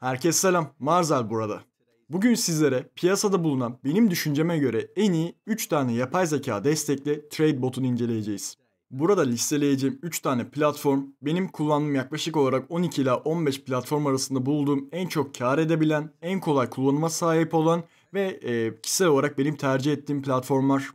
Herkese selam, Marzel burada. Bugün sizlere piyasada bulunan benim düşünceme göre en iyi 3 tane yapay zeka destekli trade botunu inceleyeceğiz. Burada listeleyeceğim 3 tane platform, benim kullandığım yaklaşık olarak 12 ila 15 platform arasında bulduğum en çok kar edebilen, en kolay kullanıma sahip olan ve e, kişisel olarak benim tercih ettiğim platformlar.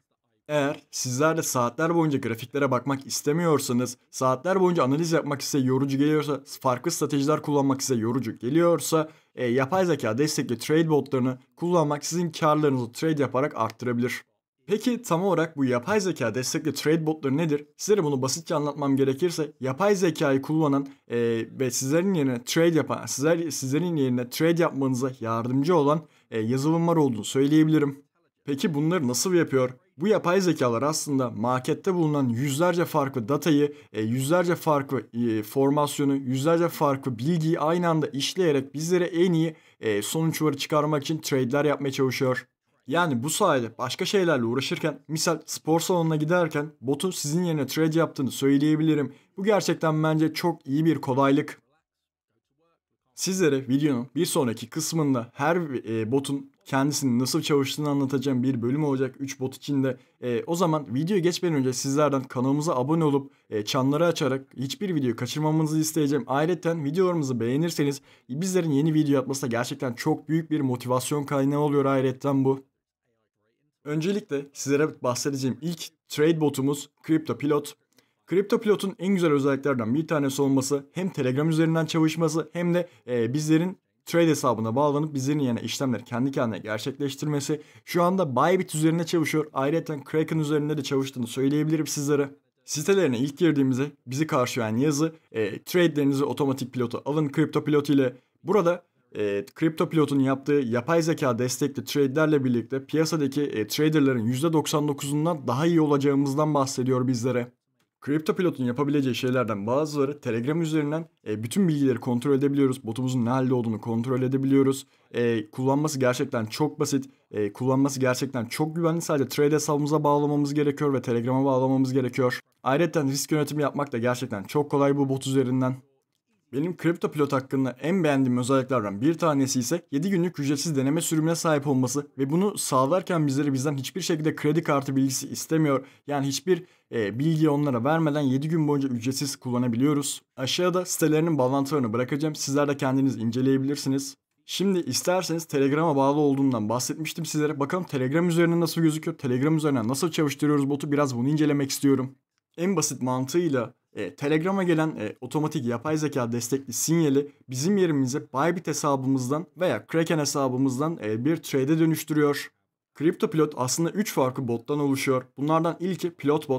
Eğer sizler de saatler boyunca grafiklere bakmak istemiyorsanız, saatler boyunca analiz yapmak size yorucu geliyorsa, farklı stratejiler kullanmak size yorucu geliyorsa, e, yapay zeka destekli trade botlarını kullanmak sizin karlarınızı trade yaparak arttırabilir. Peki tam olarak bu yapay zeka destekli trade botları nedir? Sizlere bunu basitçe anlatmam gerekirse yapay zekayı kullanan e, ve sizlerin yerine trade yapan, sizler sizlerin yerine trade yapmanıza yardımcı olan e, yazılımlar olduğunu söyleyebilirim. Peki bunları nasıl yapıyor? Bu yapay zekalar aslında markette bulunan yüzlerce farklı datayı, e, yüzlerce farklı e, formasyonu, yüzlerce farklı bilgiyi aynı anda işleyerek bizlere en iyi e, sonuçları çıkarmak için trade'ler yapmaya çalışıyor. Yani bu sayede başka şeylerle uğraşırken, misal spor salonuna giderken botun sizin yerine trade yaptığını söyleyebilirim. Bu gerçekten bence çok iyi bir kolaylık. Sizlere videonun bir sonraki kısmında her e, botun kendisini nasıl çalıştığını anlatacağım bir bölüm olacak 3 bot içinde. E, o zaman video geçmeden önce sizlerden kanalımıza abone olup e, çanları açarak hiçbir videoyu kaçırmamanızı isteyeceğim. Ayrıca videolarımızı beğenirseniz bizlerin yeni video yapması da gerçekten çok büyük bir motivasyon kaynağı oluyor ayrıca bu. Öncelikle sizlere bahsedeceğim ilk trade botumuz Pilot. Kripto Pilot'un en güzel özelliklerden bir tanesi olması hem Telegram üzerinden çalışması hem de e, bizlerin trade hesabına bağlanıp bizlerin yani işlemleri kendi kendine gerçekleştirmesi. Şu anda Bybit üzerine çalışıyor. Ayrıca Kraken üzerinde de çalıştığını söyleyebilirim sizlere. Sitelerine ilk girdiğimizde bizi karşılayan yazı e, trade'lerinizi otomatik pilota alın kripto pilot ile. Burada e, kripto pilotun yaptığı yapay zeka destekli trade'lerle birlikte piyasadaki e, traderların %99'undan daha iyi olacağımızdan bahsediyor bizlere. Kripto pilotun yapabileceği şeylerden bazıları Telegram üzerinden e, bütün bilgileri kontrol edebiliyoruz. Botumuzun ne halde olduğunu kontrol edebiliyoruz. E, kullanması gerçekten çok basit. E, kullanması gerçekten çok güvenli. Sadece trade hesabımıza bağlamamız gerekiyor ve Telegram'a bağlamamız gerekiyor. Ayrıca risk yönetimi yapmak da gerçekten çok kolay bu bot üzerinden. Benim kripto pilot hakkında en beğendiğim özelliklerden bir tanesi ise 7 günlük ücretsiz deneme sürümüne sahip olması ve bunu sağlarken bizleri bizden hiçbir şekilde kredi kartı bilgisi istemiyor. Yani hiçbir e, bilgiyi onlara vermeden 7 gün boyunca ücretsiz kullanabiliyoruz. Aşağıda sitelerinin bağlantılarını bırakacağım. Sizler de kendiniz inceleyebilirsiniz. Şimdi isterseniz Telegram'a bağlı olduğundan bahsetmiştim sizlere. Bakalım Telegram üzerinden nasıl gözüküyor? Telegram üzerinden nasıl çalıştırıyoruz botu? Biraz bunu incelemek istiyorum. En basit mantığıyla e, Telegram'a gelen e, otomatik yapay zeka destekli sinyali bizim yerimize Bybit hesabımızdan veya Kraken hesabımızdan e, bir trade'e dönüştürüyor. Pilot aslında 3 farklı bottan oluşuyor. Bunlardan ilki Pilot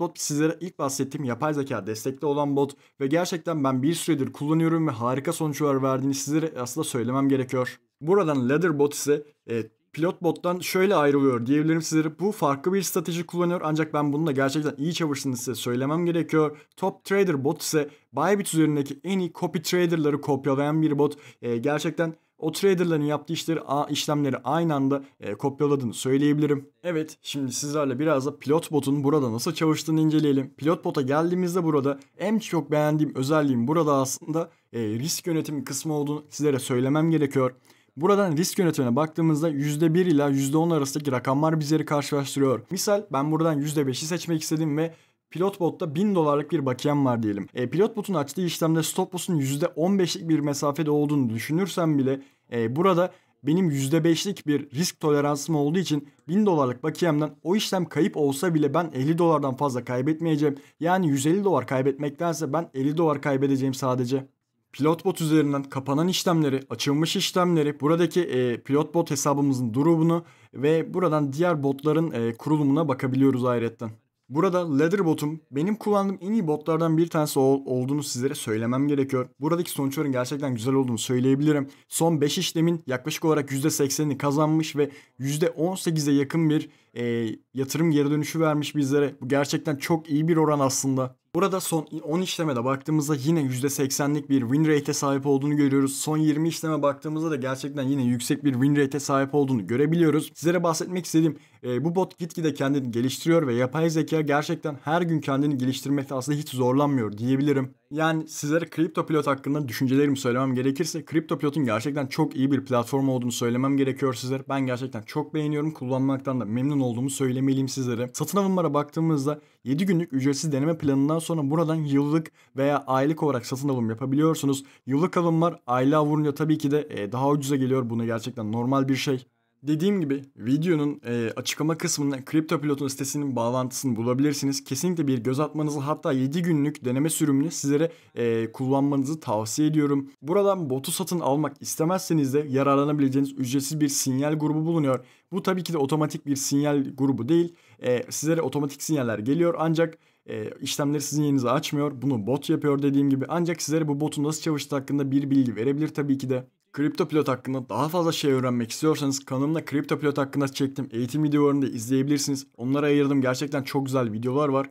bot sizlere ilk bahsettiğim yapay zeka destekli olan bot ve gerçekten ben bir süredir kullanıyorum ve harika sonuçlar verdiğini sizlere aslında söylemem gerekiyor. Buradan bot ise e, pilot bottan şöyle ayrılıyor diyebilirim sizlere. Bu farklı bir strateji kullanıyor ancak ben bunu da gerçekten iyi çalıştığını size söylemem gerekiyor. Top Trader bot ise Bybit üzerindeki en iyi copy traderları kopyalayan bir bot. E, gerçekten o traderların yaptığı işleri, işlemleri aynı anda e, kopyaladığını söyleyebilirim. Evet şimdi sizlerle biraz da pilot botun burada nasıl çalıştığını inceleyelim. Pilot bota geldiğimizde burada en çok beğendiğim özelliğim burada aslında e, risk yönetimi kısmı olduğunu sizlere söylemem gerekiyor. Buradan risk yönetimine baktığımızda %1 ila %10 arasındaki rakamlar bizleri karşılaştırıyor. Misal ben buradan %5'i seçmek istedim ve pilot botta 1000 dolarlık bir bakiyem var diyelim. E, botun açtığı işlemde stop loss'un %15'lik bir mesafede olduğunu düşünürsem bile e, burada benim %5'lik bir risk toleransım olduğu için 1000 dolarlık bakiyemden o işlem kayıp olsa bile ben 50 dolardan fazla kaybetmeyeceğim. Yani 150 dolar kaybetmektense ben 50 dolar kaybedeceğim sadece. Pilot bot üzerinden kapanan işlemleri, açılmış işlemleri, buradaki e, bot hesabımızın durumunu ve buradan diğer botların e, kurulumuna bakabiliyoruz ayrıca. Burada Leaderbot'um benim kullandığım en iyi botlardan bir tanesi ol, olduğunu sizlere söylemem gerekiyor. Buradaki sonuçların gerçekten güzel olduğunu söyleyebilirim. Son 5 işlemin yaklaşık olarak %80'ini kazanmış ve %18'e yakın bir e, yatırım geri dönüşü vermiş bizlere. Bu gerçekten çok iyi bir oran aslında. Burada son 10 işlemede baktığımızda yine %80'lik bir win rate'e sahip olduğunu görüyoruz. Son 20 işleme baktığımızda da gerçekten yine yüksek bir win rate'e sahip olduğunu görebiliyoruz. Sizlere bahsetmek istediğim e, bu bot gitgide kendini geliştiriyor ve yapay zeka gerçekten her gün kendini geliştirmekte aslında hiç zorlanmıyor diyebilirim. Yani sizlere Kripto Pilot hakkında düşüncelerimi söylemem gerekirse Kripto Pilot'un gerçekten çok iyi bir platform olduğunu söylemem gerekiyor sizlere. Ben gerçekten çok beğeniyorum. Kullanmaktan da memnun olduğumu söylemeliyim sizlere. Satın alımlara baktığımızda 7 günlük ücretsiz deneme planından sonra buradan yıllık veya aylık olarak satın alım yapabiliyorsunuz. Yıllık alım alımlar aylığa vurunca tabii ki de e, daha ucuza geliyor. Bunu gerçekten normal bir şey. Dediğim gibi videonun e, açıklama kısmında Kripto Pilot'un sitesinin bağlantısını bulabilirsiniz. Kesinlikle bir göz atmanızı hatta 7 günlük deneme sürümünü sizlere e, kullanmanızı tavsiye ediyorum. Buradan botu satın almak istemezseniz de yararlanabileceğiniz ücretsiz bir sinyal grubu bulunuyor. Bu tabii ki de otomatik bir sinyal grubu değil. E, sizlere otomatik sinyaller geliyor ancak e, işlemleri sizin yerinize açmıyor. Bunu bot yapıyor dediğim gibi. Ancak sizlere bu botun nasıl çalıştığı hakkında bir bilgi verebilir tabii ki de. Kripto Pilot hakkında daha fazla şey öğrenmek istiyorsanız kanalımda Kripto Pilot hakkında çektiğim eğitim videolarını da izleyebilirsiniz. Onlara ayırdım gerçekten çok güzel videolar var.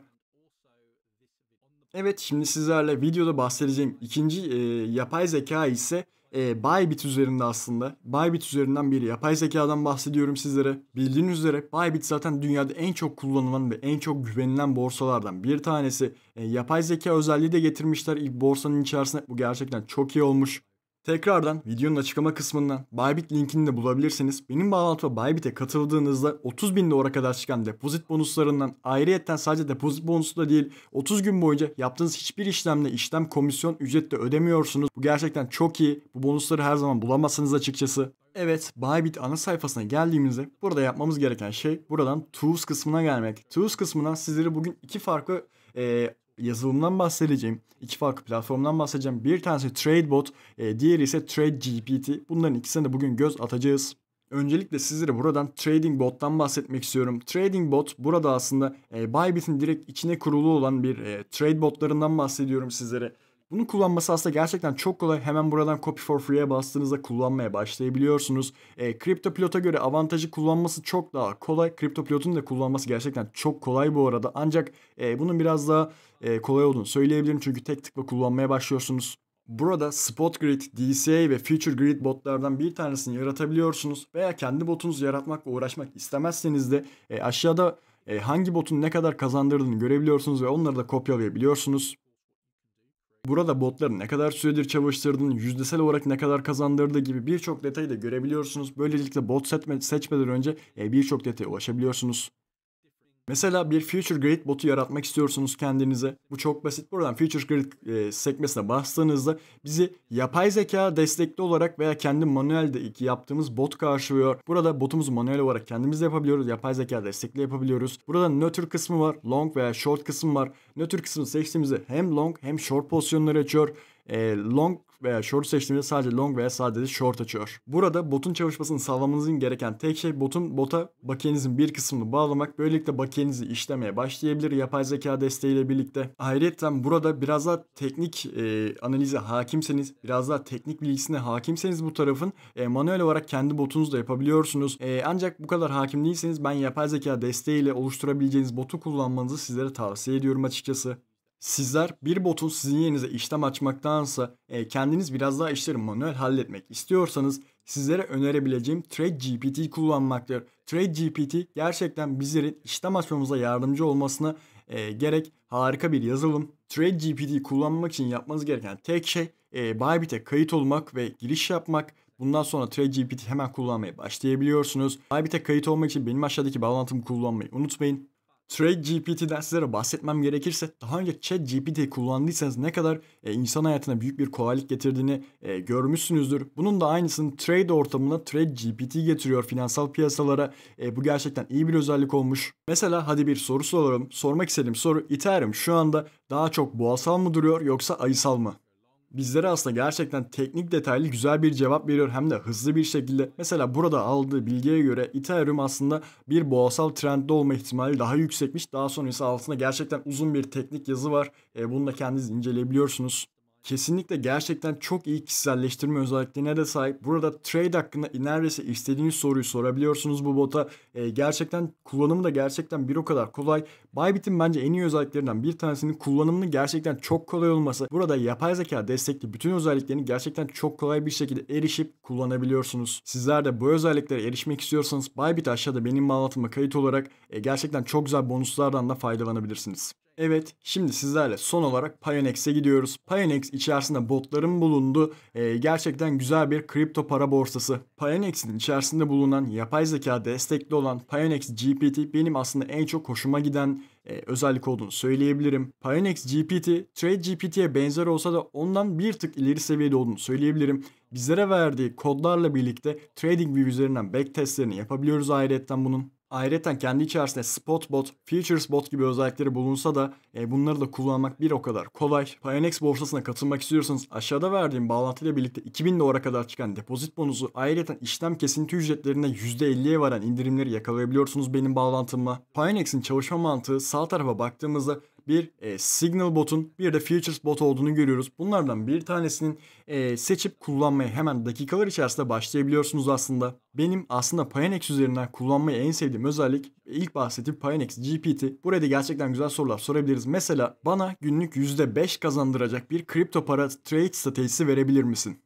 Evet şimdi sizlerle videoda bahsedeceğim ikinci e, yapay zeka ise e, Bybit üzerinde aslında. Bybit üzerinden bir yapay zekadan bahsediyorum sizlere. Bildiğiniz üzere Bybit zaten dünyada en çok kullanılan ve en çok güvenilen borsalardan bir tanesi. E, yapay zeka özelliği de getirmişler ilk borsanın içerisine. Bu gerçekten çok iyi olmuş. Tekrardan videonun açıklama kısmından Bybit linkini de bulabilirsiniz. Benim bağlantıma Bybit'e katıldığınızda 30 bin dolara kadar çıkan depozit bonuslarından ayrıyetten sadece depozit bonusu da değil 30 gün boyunca yaptığınız hiçbir işlemle işlem komisyon ücret de ödemiyorsunuz. Bu gerçekten çok iyi. Bu bonusları her zaman bulamazsınız açıkçası. Evet, Bybit ana sayfasına geldiğimizde burada yapmamız gereken şey buradan Tools kısmına gelmek. Tools kısmına sizleri bugün iki farklı e, yazılımdan bahsedeceğim. İki farklı platformdan bahsedeceğim. Bir tanesi TradeBot, e, diğeri ise TradeGPT. Bunların ikisine de bugün göz atacağız. Öncelikle sizlere buradan Trading Bot'tan bahsetmek istiyorum. Trading Bot burada aslında e, Bybit'in direkt içine kurulu olan bir e, trade botlarından bahsediyorum sizlere. Bunu kullanması aslında gerçekten çok kolay. Hemen buradan copy for free'ye bastığınızda kullanmaya başlayabiliyorsunuz. E, Pilot'a göre avantajı kullanması çok daha kolay. Kripto Pilot'un da kullanması gerçekten çok kolay bu arada. Ancak e, bunun biraz daha e, kolay olduğunu söyleyebilirim. Çünkü tek tıkla kullanmaya başlıyorsunuz. Burada Spot Grid, DCA ve Future Grid botlardan bir tanesini yaratabiliyorsunuz veya kendi botunuzu yaratmakla uğraşmak istemezseniz de e, aşağıda e, hangi botun ne kadar kazandırdığını görebiliyorsunuz ve onları da kopyalayabiliyorsunuz. Burada botları ne kadar süredir çalıştırdığını, yüzdesel olarak ne kadar kazandırdığı gibi birçok detayı da görebiliyorsunuz. Böylelikle bot seçmeden önce e, birçok detaya ulaşabiliyorsunuz. Mesela bir Future Grid botu yaratmak istiyorsunuz kendinize. Bu çok basit. Buradan Future Grid e, sekmesine bastığınızda bizi yapay zeka destekli olarak veya kendi manuelde yaptığımız bot karşılıyor. Burada botumuzu manuel olarak kendimiz de yapabiliyoruz. Yapay zeka destekli yapabiliyoruz. Burada nötr kısmı var. Long veya short kısım var. Nötr kısmını seçtiğimizde hem long hem short pozisyonları açıyor e, long veya short seçtiğimizde sadece long veya sadece short açıyor. Burada botun çalışmasını sağlamanızın gereken tek şey botun bota bakiyenizin bir kısmını bağlamak. Böylelikle bakiyenizi işlemeye başlayabilir yapay zeka desteğiyle birlikte. Ayrıca burada biraz daha teknik e, analize hakimseniz, biraz daha teknik bilgisine hakimseniz bu tarafın e, manuel olarak kendi botunuzu da yapabiliyorsunuz. E, ancak bu kadar hakim değilseniz ben yapay zeka desteğiyle oluşturabileceğiniz botu kullanmanızı sizlere tavsiye ediyorum açıkçası. Sizler bir botun sizin yerinize işlem açmaktansa e, kendiniz biraz daha işleri manuel halletmek istiyorsanız sizlere önerebileceğim TradeGPT kullanmaktır. TradeGPT gerçekten bizlerin işlem açmamıza yardımcı olmasına e, gerek harika bir yazılım. TradeGPT kullanmak için yapmanız gereken tek şey e, Bybit'e kayıt olmak ve giriş yapmak. Bundan sonra TradeGPT hemen kullanmaya başlayabiliyorsunuz. Bybit'e kayıt olmak için benim aşağıdaki bağlantımı kullanmayı unutmayın. Trade GPT'den sizlere bahsetmem gerekirse daha önce Chat GPT kullandıysanız ne kadar e, insan hayatına büyük bir kolaylık getirdiğini e, görmüşsünüzdür. Bunun da aynısını Trade ortamına Trade GPT getiriyor finansal piyasalara. E, bu gerçekten iyi bir özellik olmuş. Mesela hadi bir soru soralım. Sormak istediğim soru Ethereum şu anda daha çok boğasal mı duruyor yoksa ayısal mı? bizlere aslında gerçekten teknik detaylı güzel bir cevap veriyor hem de hızlı bir şekilde. Mesela burada aldığı bilgiye göre Ethereum aslında bir boğasal trendde olma ihtimali daha yüksekmiş. Daha sonra ise altında gerçekten uzun bir teknik yazı var. E, bunu da kendiniz inceleyebiliyorsunuz kesinlikle gerçekten çok iyi kişiselleştirme özelliklerine de sahip. Burada trade hakkında neredeyse istediğiniz soruyu sorabiliyorsunuz bu bota. E, gerçekten kullanımı da gerçekten bir o kadar kolay. Bybit'in bence en iyi özelliklerinden bir tanesinin kullanımını gerçekten çok kolay olması. Burada yapay zeka destekli bütün özelliklerini gerçekten çok kolay bir şekilde erişip kullanabiliyorsunuz. Sizler de bu özelliklere erişmek istiyorsanız Bybit aşağıda benim anlatıma kayıt olarak e, gerçekten çok güzel bonuslardan da faydalanabilirsiniz. Evet şimdi sizlerle son olarak Pionex'e gidiyoruz. Pionex içerisinde botların bulunduğu e, gerçekten güzel bir kripto para borsası. Pionex'in içerisinde bulunan yapay zeka destekli olan Pionex GPT benim aslında en çok hoşuma giden e, özellik olduğunu söyleyebilirim. Pionex GPT, Trade GPT'ye benzer olsa da ondan bir tık ileri seviyede olduğunu söyleyebilirim. Bizlere verdiği kodlarla birlikte TradingView üzerinden backtestlerini yapabiliyoruz ayrıyetten bunun. Ayrıca kendi içerisinde spot bot, futures bot gibi özellikleri bulunsa da e, bunları da kullanmak bir o kadar kolay. Pionex borsasına katılmak istiyorsanız aşağıda verdiğim bağlantıyla birlikte 2000 dolara kadar çıkan depozit bonusu ayrıca işlem kesinti ücretlerinde %50'ye varan indirimleri yakalayabiliyorsunuz benim bağlantımla. Pionex'in çalışma mantığı sağ tarafa baktığımızda bir e, Signal bot'un bir de Futures bot olduğunu görüyoruz. Bunlardan bir tanesinin e, seçip kullanmaya hemen dakikalar içerisinde başlayabiliyorsunuz aslında. Benim aslında Pionex üzerinden kullanmayı en sevdiğim özellik ilk bahsettiğim Pionex GPT. Burada gerçekten güzel sorular sorabiliriz. Mesela bana günlük %5 kazandıracak bir kripto para trade stratejisi verebilir misin?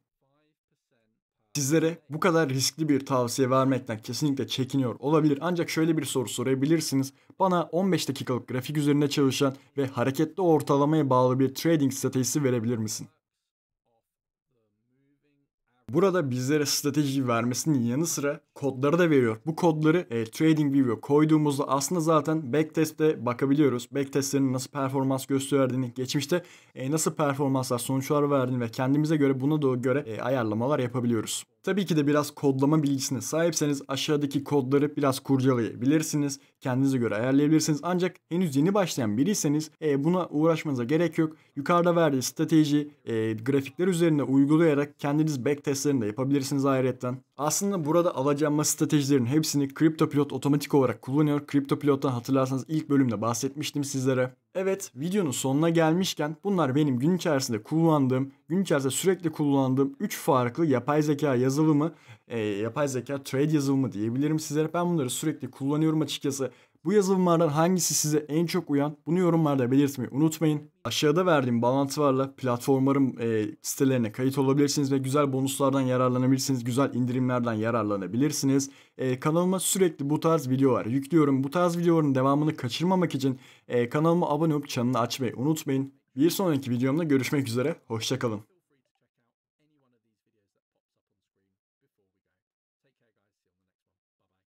Sizlere bu kadar riskli bir tavsiye vermekten kesinlikle çekiniyor olabilir. Ancak şöyle bir soru sorabilirsiniz. Bana 15 dakikalık grafik üzerinde çalışan ve hareketli ortalamaya bağlı bir trading stratejisi verebilir misin? Burada bizlere strateji vermesinin yanı sıra kodları da veriyor. Bu kodları e, TradingView'ya koyduğumuzda aslında zaten backtest'e bakabiliyoruz. Backtest'lerin nasıl performans gösterdiğini, geçmişte e, nasıl performanslar, sonuçlar verdiğini ve kendimize göre buna da göre e, ayarlamalar yapabiliyoruz. Tabii ki de biraz kodlama bilgisine sahipseniz aşağıdaki kodları biraz kurcalayabilirsiniz. Kendinize göre ayarlayabilirsiniz. Ancak henüz yeni başlayan biriyseniz e, buna uğraşmanıza gerek yok. Yukarıda verdiği strateji e, grafikler üzerinde uygulayarak kendiniz backtestlerini de yapabilirsiniz ayrıca. Aslında burada alacağım stratejilerin hepsini CryptoPilot otomatik olarak kullanıyor. CryptoPilot'tan hatırlarsanız ilk bölümde bahsetmiştim sizlere. Evet videonun sonuna gelmişken bunlar benim gün içerisinde kullandığım, gün içerisinde sürekli kullandığım 3 farklı yapay zeka yazılımı, e, yapay zeka trade yazılımı diyebilirim sizlere. Ben bunları sürekli kullanıyorum açıkçası. Bu yazılımlardan hangisi size en çok uyan bunu yorumlarda belirtmeyi unutmayın. Aşağıda verdiğim bağlantılarla platformların e, sitelerine kayıt olabilirsiniz ve güzel bonuslardan yararlanabilirsiniz, güzel indirimlerden yararlanabilirsiniz. E, kanalıma sürekli bu tarz videolar yüklüyorum. Bu tarz videoların devamını kaçırmamak için e, kanalıma abone olup çanını açmayı unutmayın. Bir sonraki videomda görüşmek üzere, hoşçakalın.